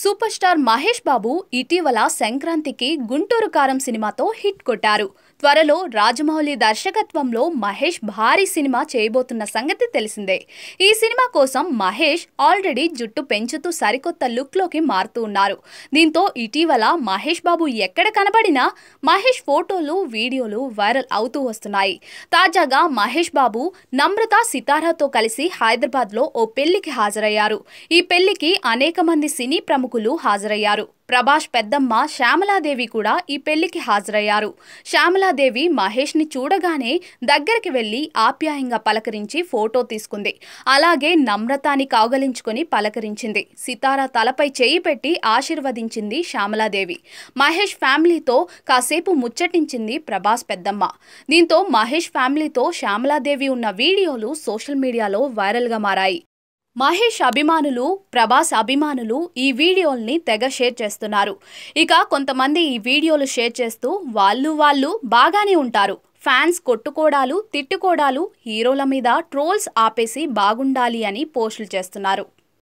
super star Mahesh బాబు ఇటీవల సంక్రాంతికి గుంటూరు కారం సినిమాతో హిట్ కొట్టారు త్వరలో రాజమౌళి దర్శకత్వంలో మహేష్ భారీ సినిమా చేయబోతున్న సంగతి తెలిసిందే ఈ సినిమా కోసం మహేష్ ఆల్రెడీ జుట్టు పెంచుతూ సరికొత్త లుక్లోకి మారుతూ ఉన్నారు దీంతో ఇటీవల మహేష్ బాబు ఎక్కడ కనబడినా మహేష్ ఫోటోలు వీడియోలు వైరల్ అవుతూ వస్తున్నాయి తాజాగా మహేష్ బాబు నమ్రత సితారాతో కలిసి హైదరాబాద్లో ఓ పెళ్లికి హాజరయ్యారు ఈ పెళ్లికి అనేక మంది సినీ ప్రముఖులు హాజరయ్యారు ప్రభాస్ పెద్దమ్మ శ్యామలాదేవి కూడా ఈ పెళ్లికి హాజరయ్యారు శ్యామలాదేవి మహేష్ని చూడగానే దగ్గరికి వెళ్ళి ఆప్యాయంగా పలకరించి ఫోటో తీసుకుంది అలాగే నమ్రతాని కాగలించుకొని పలకరించింది సితారా తలపై చేయి పెట్టి ఆశీర్వదించింది శ్యామలాదేవి మహేష్ ఫ్యామిలీతో కాసేపు ముచ్చటించింది ప్రభాస్ పెద్దమ్మ దీంతో మహేష్ ఫ్యామిలీతో శ్యామలాదేవి ఉన్న వీడియోలు సోషల్ మీడియాలో వైరల్గా మారాయి మహేష్ అభిమానులు ప్రభాస్ అభిమానులు ఈ వీడియోల్ని తెగ షేర్ చేస్తున్నారు ఇక కొంతమంది ఈ వీడియోలు షేర్ చేస్తూ వాళ్ళు వాళ్ళు బాగానే ఉంటారు ఫ్యాన్స్ కొట్టుకోడాలు తిట్టుకోడాలు హీరోల మీద ట్రోల్స్ ఆపేసి బాగుండాలి అని పోస్టులు చేస్తున్నారు